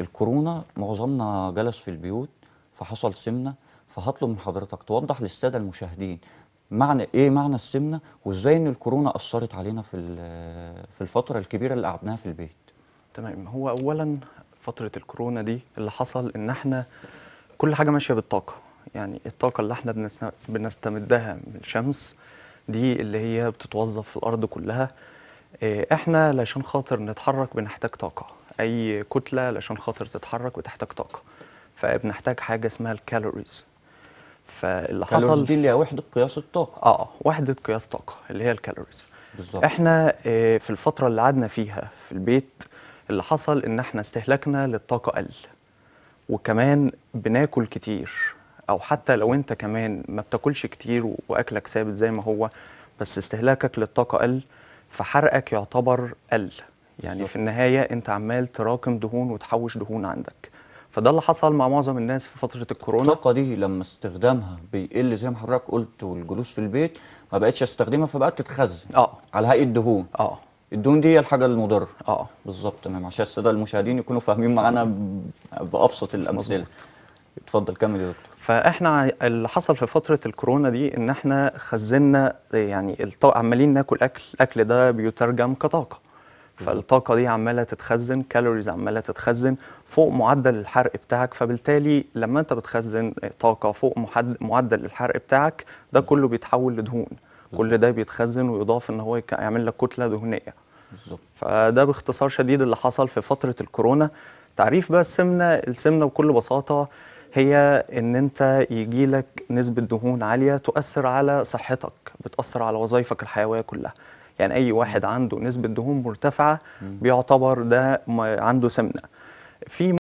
الكورونا معظمنا جلس في البيوت فحصل سمنه فهطلب من حضرتك توضح للساده المشاهدين معنى ايه معنى السمنه وازاي ان الكورونا اثرت علينا في في الفتره الكبيره اللي قعدناها في البيت تمام هو اولا فتره الكورونا دي اللي حصل ان احنا كل حاجه ماشيه بالطاقه يعني الطاقه اللي احنا بنستمدها من الشمس دي اللي هي بتتوظف في الارض كلها آه، احنا علشان خاطر نتحرك بنحتاج طاقه اي كتله علشان خاطر تتحرك وتحتاج طاقه فبنحتاج حاجه اسمها الكالوريز فاللي حصل دي اللي هي وحده قياس الطاقه آه،, اه وحده قياس طاقه اللي هي الكالوريز بالظبط احنا آه، في الفتره اللي قعدنا فيها في البيت اللي حصل ان احنا استهلاكنا للطاقه قل وكمان بناكل كتير او حتى لو انت كمان ما بتاكلش كتير واكلك ثابت زي ما هو بس استهلاكك للطاقه قل فحرقك يعتبر قل يعني في النهايه انت عمال تراكم دهون وتحوش دهون عندك فده اللي حصل مع معظم الناس في فتره الكورونا الطاقه دي لما استخدامها بيقل زي ما حضرتك قلت والجلوس في البيت ما بقتش استخدمها فبقت تتخزن اه على هيئه دهون اه الدهون دي هي الحاجه المضره اه بالظبط تمام عشان الساده المشاهدين يكونوا فاهمين معانا بابسط الامثله اتفضل كمل يا دكتور فاحنا اللي حصل في فتره الكورونا دي ان احنا خزنا يعني عمالين ناكل اكل الاكل ده بيترجم كطاقه فالطاقه دي عماله تتخزن كالوريز عماله تتخزن فوق معدل الحرق بتاعك فبالتالي لما انت بتخزن طاقه فوق معدل الحرق بتاعك ده كله بيتحول لدهون كل ده بيتخزن ويضاف ان هو يعمل لك كتله دهنيه بالظبط فده باختصار شديد اللي حصل في فتره الكورونا تعريف بقى السمنه السمنه بكل بساطه هي ان انت يجي لك نسبه دهون عاليه تؤثر على صحتك بتاثر على وظائفك الحيويه كلها يعني اي واحد عنده نسبه دهون مرتفعه بيعتبر ده عنده سمنه في